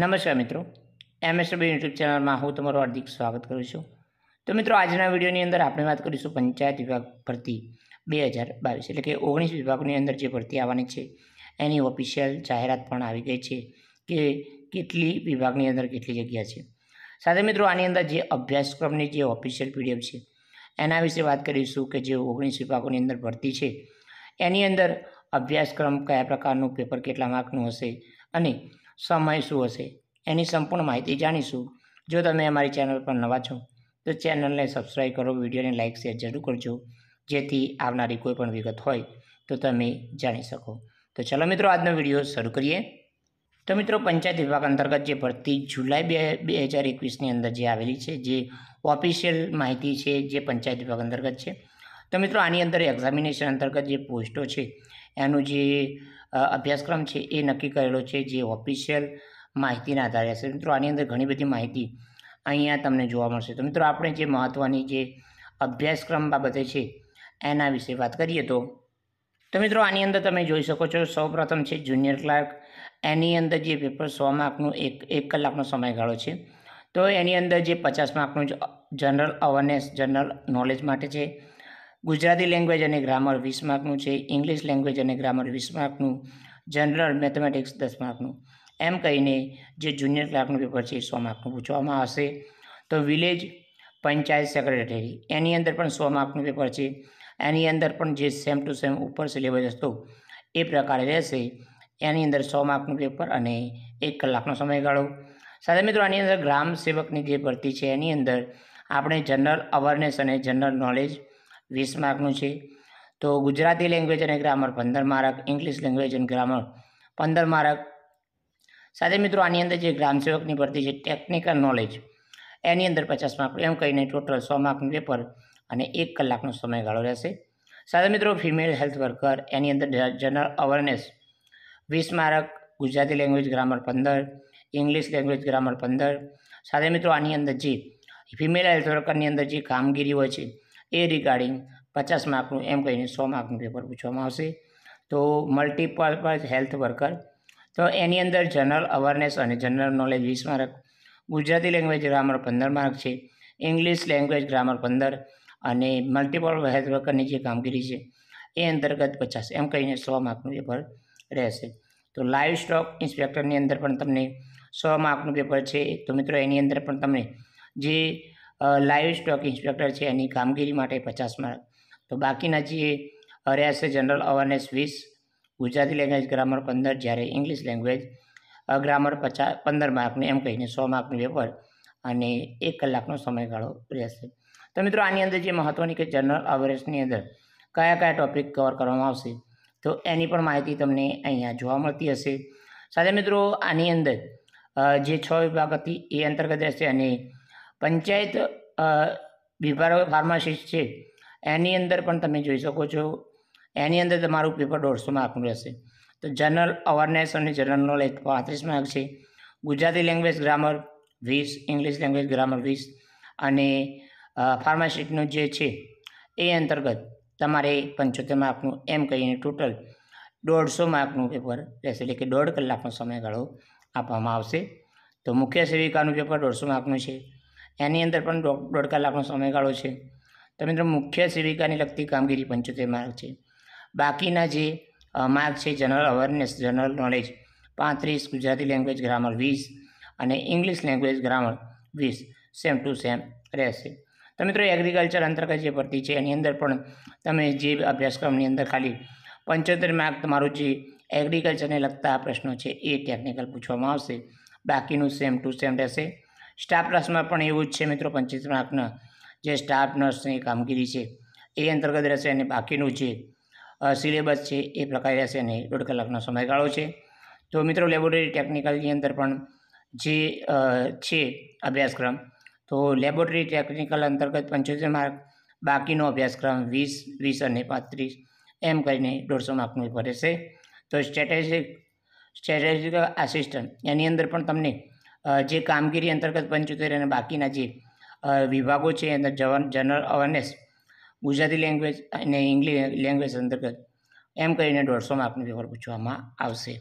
નમસ્કાર મિત્રો MSB YouTube ચેનલમાં હું તમારું હાર્દિક સ્વાગત કરું છું તો મિત્રો આજના વિડીયોની અંદર આપણે વાત કરીશું પંચાયત વિભાગ ભરતી બે હજાર બાવીસ એટલે કે ઓગણીસ વિભાગની અંદર જે ભરતી આવવાની છે એની ઓફિશિયલ જાહેરાત પણ આવી ગઈ છે કે કેટલી વિભાગની અંદર કેટલી જગ્યા છે સાથે મિત્રો આની અંદર જે અભ્યાસક્રમની જે ઓફિશિયલ પીડીએફ છે એના વિશે વાત કરીશું કે જે ઓગણીસ વિભાગોની અંદર ભરતી છે એની અંદર અભ્યાસક્રમ કયા પ્રકારનું પેપર કેટલા માર્કનું હશે અને સમય શું હશે એની સંપૂર્ણ માહિતી જાણીશું જો તમે અમારી ચેનલ પર નવા છો તો ચેનલને સબસ્ક્રાઈબ કરો વિડીયોને લાઇક શેર જરૂર કરજો જેથી આવનારી કોઈ પણ વિગત હોય તો તમે જાણી શકો તો ચલો મિત્રો આજનો વિડીયો શરૂ કરીએ તો મિત્રો પંચાયત વિભાગ અંતર્ગત જે ભરતી જુલાઈ બે બે હજાર એકવીસની અંદર જે આવેલી છે જે ઓફિશિયલ માહિતી છે જે પંચાયત વિભાગ અંતર્ગત છે તો મિત્રો આની અંદર એક્ઝામિનેશન અંતર્ગત જે પોસ્ટો છે એનું જે અભ્યાસક્રમ છે એ નક્કી કરેલો છે જે ઓફિશિયલ માહિતીના આધારે હશે મિત્રો આની અંદર ઘણી બધી માહિતી અહીંયા તમને જોવા મળશે તો મિત્રો આપણે જે મહત્ત્વની જે અભ્યાસક્રમ બાબતે છે એના વિશે વાત કરીએ તો તો મિત્રો આની અંદર તમે જોઈ શકો છો સૌપ્રથમ છે જુનિયર ક્લાર્ક એની અંદર જે પેપર સો માર્કનો એક એક કલાકનો સમયગાળો છે તો એની અંદર જે પચાસ માર્કનું જનરલ અવેરનેસ જનરલ નોલેજ માટે છે ગુજરાતી લેંગ્વેજ અને ગ્રામર વીસ માર્કનું છે ઇંગ્લિશ લેંગ્વેજ અને ગ્રામર વીસ માર્કનું જનરલ મેથેમેટિક્સ દસ માર્કનું એમ કહીને જે જુનિયર ક્લાર્કનું પેપર છે એ સો માર્કનું પૂછવામાં આવશે તો વિલેજ પંચાયત સેક્રેટરી એની અંદર પણ સો માર્કનું પેપર છે એની અંદર પણ જે સેમ ટુ સેમ ઉપર સિલેબસ હતો એ પ્રકારે રહેશે એની અંદર સો માર્કનું પેપર અને એક કલાકનો સમયગાળો સાથે મિત્રો આની અંદર ગ્રામ સેવકની જે ભરતી છે એની અંદર આપણે જનરલ અવેરનેસ અને જનરલ નોલેજ વીસ માર્કનું છે તો ગુજરાતી લેંગ્વેજ અને ગ્રામર પંદર માર્ક ઇંગ્લિશ લેંગ્વેજ અને ગ્રામર પંદર માર્ક સાથે મિત્રો આની અંદર જે ગ્રામસેવકની ભરતી છે ટેકનિકલ નોલેજ એની અંદર પચાસ માર્ક એમ કહીને ટોટલ સો માર્કનું પેપર અને એક કલાકનો સમયગાળો રહેશે સાથે મિત્રો ફિમેલ હેલ્થ વર્કર એની અંદર જનરલ અવેરનેસ વીસ માર્ક ગુજરાતી લેંગ્વેજ ગ્રામર પંદર ઇંગ્લિશ લેંગ્વેજ ગ્રામર પંદર સાથે મિત્રો આની અંદર જે ફિમેલ હેલ્થ વર્કરની અંદર જે કામગીરી હોય છે એ રિગાર્ડિંગ પચાસ માર્કનું એમ કહીને સો માર્કનું પેપર પૂછવામાં આવશે તો મલ્ટીપર્પઝ હેલ્થ વર્કર તો એની અંદર જનરલ અવેરનેસ અને જનરલ નોલેજ વીસ માર્ક ગુજરાતી લેંગ્વેજ ગ્રામર પંદર માર્ક છે ઇંગ્લિશ લેંગ્વેજ ગ્રામર પંદર અને મલ્ટીપલ હેલ્થ વર્કરની જે કામગીરી છે એ અંતર્ગત પચાસ એમ કહીને સો માર્કનું પેપર રહેશે તો લાઈવ સ્ટોક ઇન્સ્પેક્ટરની અંદર પણ તમને સો માર્કનું પેપર છે તો મિત્રો એની અંદર પણ તમને જે લાઈવ સ્ટોક ઇન્સ્પેક્ટર છે એની કામગીરી માટે પચાસ માર્ક તો બાકીના જે રહેશે જનરલ અવેરનેસ વીસ ગુજરાતી લેંગ્વેજ ગ્રામર પંદર જ્યારે ઇંગ્લિશ લેંગ્વેજ ગ્રામર પચાસ પંદર માર્કનું એમ કહીને સો માર્કનું પેપર અને એક કલાકનો સમયગાળો રહેશે તો મિત્રો આની અંદર જે મહત્ત્વની કે જનરલ અવેરનેસની અંદર કયા કયા ટૉપિક કવર કરવામાં આવશે તો એની પણ માહિતી તમને અહીંયા જોવા મળતી હશે સાથે મિત્રો આની અંદર જે છ વિભાગ હતી એ અંતર્ગત રહેશે અને પંચાયત વિભાગ ફાર્માસિસ્ટ છે એની અંદર પણ તમે જોઈ શકો છો એની અંદર તમારું પેપર દોઢસો માર્કનું રહેશે તો જનરલ અવેરનેસ અને જનરલ નોલેજ પાંત્રીસ માર્ક છે ગુજરાતી લેંગ્વેજ ગ્રામર વીસ ઇંગ્લિશ લેંગ્વેજ ગ્રામર વીસ અને ફાર્માસિસ્ટનું જે છે એ અંતર્ગત તમારે પંચોતેર માર્કનું એમ કહીને ટોટલ દોઢસો માર્કનું પેપર રહેશે એટલે કે દોઢ કલાકનો સમયગાળો આપવામાં આવશે તો મુખ્ય સેવિકાનું પેપર દોઢસો માર્કનું છે એની અંદર પણ દોઢ કલાકનો સમયગાળો છે તો મિત્રો મુખ્ય સેવિકાને લગતી કામગીરી પંચોતેર માર્ક છે બાકીના જે માર્ક છે જનરલ અવેરનેસ જનરલ નોલેજ પાંત્રીસ ગુજરાતી લેંગ્વેજ ગ્રામર વીસ અને ઇંગ્લિશ લેંગ્વેજ ગ્રામર વીસ સેમ ટુ સેમ રહેશે તો મિત્રો એગ્રીકલ્ચર અંતર્ગત જે ભરતી છે એની અંદર પણ તમે જે અભ્યાસક્રમની અંદર ખાલી પંચોતેર માર્ક તમારું જે એગ્રીકલ્ચરને લગતા પ્રશ્નો છે એ ટેકનિકલ પૂછવામાં આવશે બાકીનું સેમ ટુ સેમ રહેશે સ્ટાફ નર્સમાં પણ એવું જ છે મિત્રો પંચોતેર માર્કના જે સ્ટાફ નર્સની કામગીરી છે એ અંતર્ગત રહેશે અને બાકીનું જે સિલેબસ છે એ પ્રકારે રહેશે અને દોઢ કલાકનો સમયગાળો છે તો મિત્રો લેબોરેટરી ટેકનિકલની અંદર પણ જે છે અભ્યાસક્રમ તો લેબોરેટરી ટેકનિકલ અંતર્ગત પંચોતેર માર્ક બાકીનો અભ્યાસક્રમ વીસ વીસ અને પાંત્રીસ એમ કરીને દોઢસો માર્કનું રહેશે તો સ્ટ્રેટેજિક સ્ટ્રેટેજિક આસિસ્ટન્ટ એની અંદર પણ તમને જે કામગીરી અંતર્ગત પંચોતેર અને બાકીના જે વિભાગો છે અંદર જવન જનરલ અવેરનેસ ગુજરાતી લેંગ્વેજ અને ઇંગ્લિશ લેંગ્વેજ અંતર્ગત એમ કરીને દોઢસો માર્કનો પેપર પૂછવામાં આવશે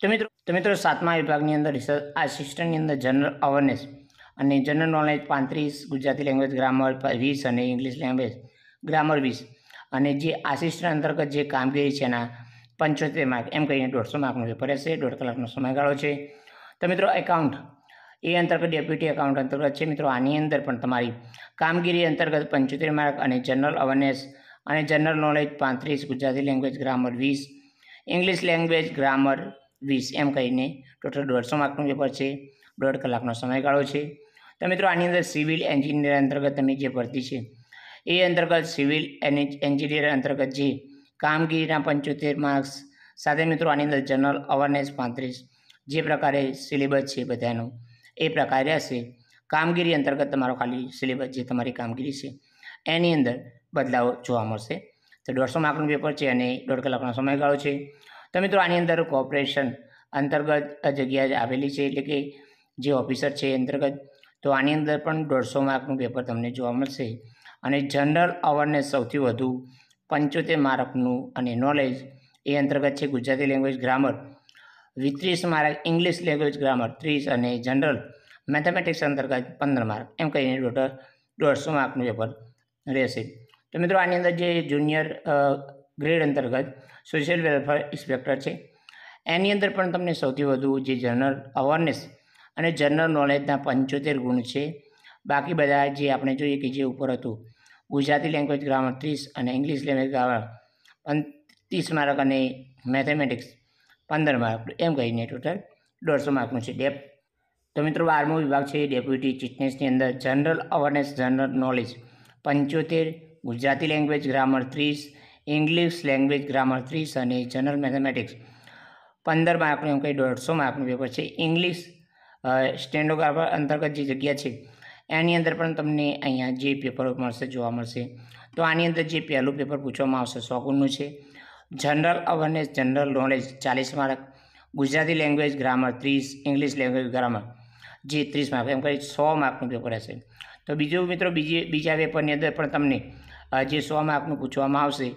તો મિત્રો તો મિત્રો સાતમા વિભાગની અંદર રિસર્ચ આસિસ્ટન્ટની અંદર જનરલ અવેરનેસ અને જનરલ નોલેજ પાંત્રીસ ગુજરાતી લેંગ્વેજ ગ્રામર વીસ અને ઇંગ્લિશ લેંગ્વેજ ગ્રામર વીસ અને જે આસિસ્ટન્ટ અંતર્ગત જે કામગીરી છે એના પંચોતેર માર્ક એમ કરીને દોઢસો માર્કનું પેપર રહેશે દોઢ કલાકનો સમયગાળો છે તો મિત્રો એકાઉન્ટ એ અંતર્ગત ડેપ્યુટી એકાઉન્ટ અંતર્ગત છે મિત્રો આની અંદર પણ તમારી કામગીરી અંતર્ગત પંચોતેર માર્ક અને જનરલ અવેરનેસ અને જનરલ નોલેજ પાંત્રીસ ગુજરાતી લેંગ્વેજ ગ્રામર વીસ ઇંગ્લિશ લેંગ્વેજ ગ્રામર વીસ એમ કહીને ટોટલ દોઢસો માર્કનું પેપર છે દોઢ કલાકનો સમયગાળો છે તો મિત્રો આની અંદર સિવિલ એન્જિનિયર અંતર્ગત તમે જે ભરતી છે એ અંતર્ગત સિવિલ એન્જિનિયર અંતર્ગત જે કામગીરીના પંચોતેર માર્ક્સ સાથે મિત્રો આની અંદર જનરલ અવેરનેસ પાંત્રીસ જે પ્રકારે સિલેબસ છે બધાનું એ પ્રકારે હશે કામગીરી અંતર્ગત તમારો ખાલી સિલેબસ જે તમારી કામગીરી છે એની અંદર બદલાવ જોવા મળશે તો દોઢસો માર્કનું પેપર છે અને દોઢ કલાકનો સમયગાળો છે તો મિત્રો આની અંદર કોર્પોરેશન અંતર્ગત જગ્યા આવેલી છે એટલે કે જે ઓફિસર છે અંતર્ગત તો આની અંદર પણ દોઢસો માર્કનું પેપર તમને જોવા મળશે અને જનરલ અવરનેસ સૌથી વધુ પંચોતેર માર્કનું અને નોલેજ એ અંતર્ગત છે ગુજરાતી લેંગ્વેજ ગ્રામર વીત્રીસ માર્ક ઇંગ્લિશ લેંગ્વેજ ગ્રામર ત્રીસ અને જનરલ મેથેમેટિક્સ અંતર્ગત પંદર માર્ક એમ કહીને ટોટલ દોઢસો માર્કનું પેપર રહેશે તો મિત્રો આની અંદર જે જુનિયર ગ્રેડ અંતર્ગત સોશિયલ વેલફેર ઇન્સ્પેક્ટર છે એની અંદર પણ તમને સૌથી વધુ જે જનરલ અવેરનેસ અને જનરલ નોલેજના પંચોતેર ગુણ છે બાકી બધા જે આપણે જોઈએ કે જે ઉપર હતું ગુજરાતી લેંગ્વેજ ગ્રામર ત્રીસ અને ઇંગ્લિશ લેંગ્વેજ ગ્રામર ત્રીસ માર્ક અને મેથેમેટિક્સ પંદર માર્ક એમ કહીને ટોટલ દોઢસો માર્કનું છે ડેપ તો મિત્રો બારમો વિભાગ છે ડેપ્યુટી ચીટનેસની અંદર જનરલ અવેરનેસ જનરલ નોલેજ પંચોતેર ગુજરાતી લેંગ્વેજ ગ્રામર ત્રીસ ઇંગ્લિશ લેંગ્વેજ ગ્રામર ત્રીસ અને જનરલ મેથેમેટિક્સ પંદર માર્કનું એમ કંઈ દોઢસો માર્કનું પેપર છે ઇંગ્લિશ સ્ટેન્ડોગ્રાફર અંતર્ગત જે જગ્યા છે એની અંદર પણ તમને અહીંયા જે પેપર મળશે જોવા મળશે તો આની અંદર જે પહેલું પેપર પૂછવામાં આવશે સો છે જનરલ અવેરનેસ જનરલ નોલેજ ચાલીસ માર્ક ગુજરાતી લેંગ્વેજ ગ્રામર ત્રીસ ઇંગ્લિશ લેંગ્વેજ ગ્રામર જે ત્રીસ માર્ક એમ કરી સો માર્કનું પેપર હશે તો બીજું મિત્રો બીજી બીજા પેપરની અંદર પણ તમને જે સો માર્કનું પૂછવામાં આવશે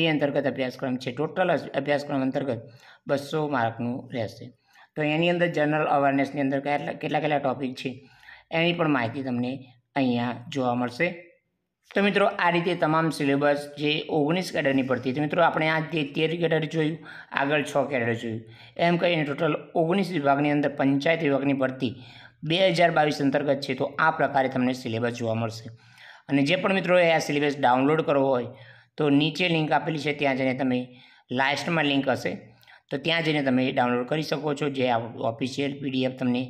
એ અંતર્ગત અભ્યાસક્રમ છે ટોટલ અભ્યાસક્રમ અંતર્ગત બસો માર્કનું રહેશે તો એની અંદર જનરલ અવેરનેસની અંદર કેટલા કેટલા ટોપિક છે એની પણ માહિતી તમને અહીંયા જોવા મળશે તો મિત્રો આ રીતે તમામ સિલેબસ જે ઓગણીસ કેડરની પડતી તો મિત્રો આપણે આ જે તેર કેડર જોયું આગળ છ કેડર જોયું એમ કહીને ટોટલ ઓગણીસ વિભાગની અંદર પંચાયત વિભાગની પડતી બે હજાર બાવીસ અંતર્ગત છે તો આ પ્રકારે તમને સિલેબસ જોવા મળશે અને જે પણ મિત્રોએ આ સિલેબસ ડાઉનલોડ કરવો હોય તો નીચે લિંક આપેલી છે ત્યાં જઈને તમે લાસ્ટમાં લિંક હશે તો ત્યાં જઈને તમે ડાઉનલોડ કરી શકો છો જે આ ઓફિશિયલ પીડીએફ તમને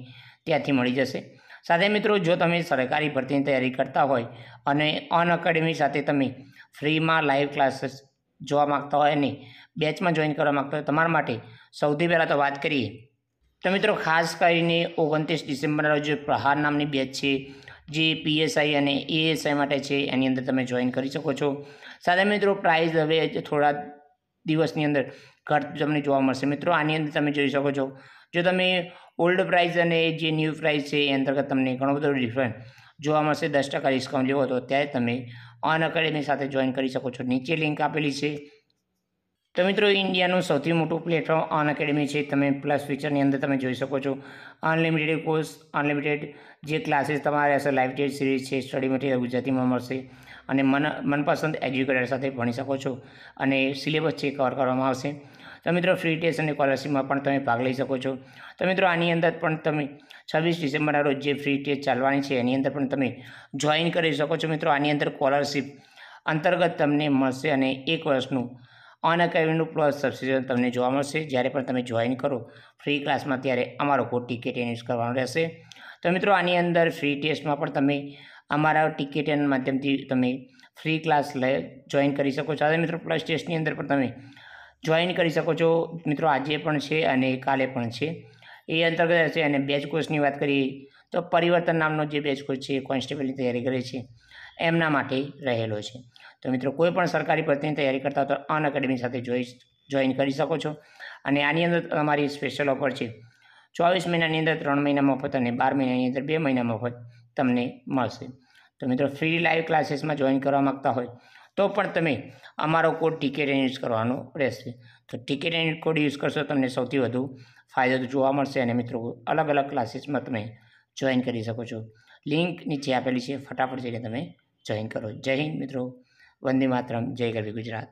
ત્યાંથી મળી જશે સાથે મિત્રો જો તમે સરકારી ભરતીની તૈયારી કરતા હોય અને અનઅકેડમી સાથે તમે ફ્રીમાં લાઈવ ક્લાસીસ જોવા માગતા હોય અને બેચમાં જોઈન કરવા માગતા હોય તમારા માટે સૌથી પહેલાં તો વાત કરીએ તો મિત્રો ખાસ કરીને ઓગણત્રીસ ડિસેમ્બરના રોજ પ્રહાર નામની બેચ છે જે પીએસઆઈ અને એએસઆઈ માટે છે એની અંદર તમે જોઈન કરી શકો છો સાથે મિત્રો પ્રાઇઝ હવે થોડા દિવસની અંદર ઘટ તમને જોવા મળશે મિત્રો આની અંદર તમે જોઈ શકો છો જો તમે ઓલ્ડ પ્રાઇસ અને જે ન્યૂ પ્રાઇસ છે એ અંતર્ગત તમને ઘણો બધો ડિફરન્સ જોવા મળશે દસ ટકા ડિસ્કાઉન્ટ લેવો તો ત્યારે તમે અન અકેડમી સાથે જોઈન કરી શકો છો નીચે લિંક આપેલી છે તો મિત્રો ઇન્ડિયાનું સૌથી મોટું પ્લેટફોર્મ અન એકેડમી છે તમે પ્લસ ફીચરની અંદર તમે જોઈ શકો છો અનલિમિટેડ કોર્સ અનલિમિટેડ જે ક્લાસીસ તમારે હશે લાઇવ ટેસ્ટ સિરીઝ છે સ્ટડી મટીરિયલ ગુજરાતીમાં મળશે અને મન મનપસંદ એજ્યુકેટર સાથે ભણી શકો છો અને સિલેબસ છે કવર કરવામાં આવશે તો મિત્રો ફ્રી ટેસ્ટ અને સ્કોલરશીપમાં પણ તમે ભાગ લઈ શકો છો તો મિત્રો આની અંદર પણ તમે છવ્વીસ ડિસેમ્બરના રોજ જે ફ્રી ટેસ્ટ ચાલવાની છે એની અંદર પણ તમે જોઈન કરી શકો છો મિત્રો આની અંદર સ્કોલરશીપ અંતર્ગત તમને મળશે અને એક વર્ષનું ઓન અકેડમીનું પ્લસ સબસિડી તમને જોવા મળશે જ્યારે પણ તમે જોઈન કરો ફ્રી ક્લાસમાં ત્યારે અમારો કોડ ટિકિટ એન્યુઝ કરવાનો રહેશે તો મિત્રો આની અંદર ફ્રી ટેસ્ટમાં પણ તમે અમારા ટિકિટ ટિકિટના માધ્યમથી તમે ફ્રી ક્લાસ લે જોઈન કરી શકો છો અને મિત્રો પ્લસ ટેસ્ટની અંદર પણ તમે જોઈન કરી શકો છો મિત્રો આજે પણ છે અને કાલે પણ છે એ અંતર્ગત હશે અને બેચ કોર્સની વાત કરીએ તો પરિવર્તન નામનો જે બેચ કોર્સ છે કોન્સ્ટેબલની તૈયારી કરે છે એમના માટે રહેલો છે તો મિત્રો કોઈ પણ સરકારી ભરતીની તૈયારી કરતા તો અન એકેડમી સાથે જોઈ જોઈન કરી શકો છો અને આની અંદર અમારી સ્પેશિયલ ઓફર છે ચોવીસ મહિનાની અંદર ત્રણ મહિના મફત અને બાર મહિનાની અંદર બે મહિના મફત તમને મળશે તો મિત્રો ફ્રી લાઈવ ક્લાસીસમાં જોઈન કરવા માગતા હોય તો પણ તમે અમારો કોડ ટીકેરેન યુઝ કરવાનો રહેશે તો ટીકેરેન કોડ યુઝ કરશો તમને સૌથી વધુ ફાયદો જોવા મળશે અને મિત્રો અલગ અલગ ક્લાસીસમાં તમે જોઈન કરી શકો છો લિંક નીચે આપેલી છે ફટાફટ જઈને તમે જોઈન કરો જય હિન્દ મિત્રો વંદે માતરમ જય ગરવી ગુજરાત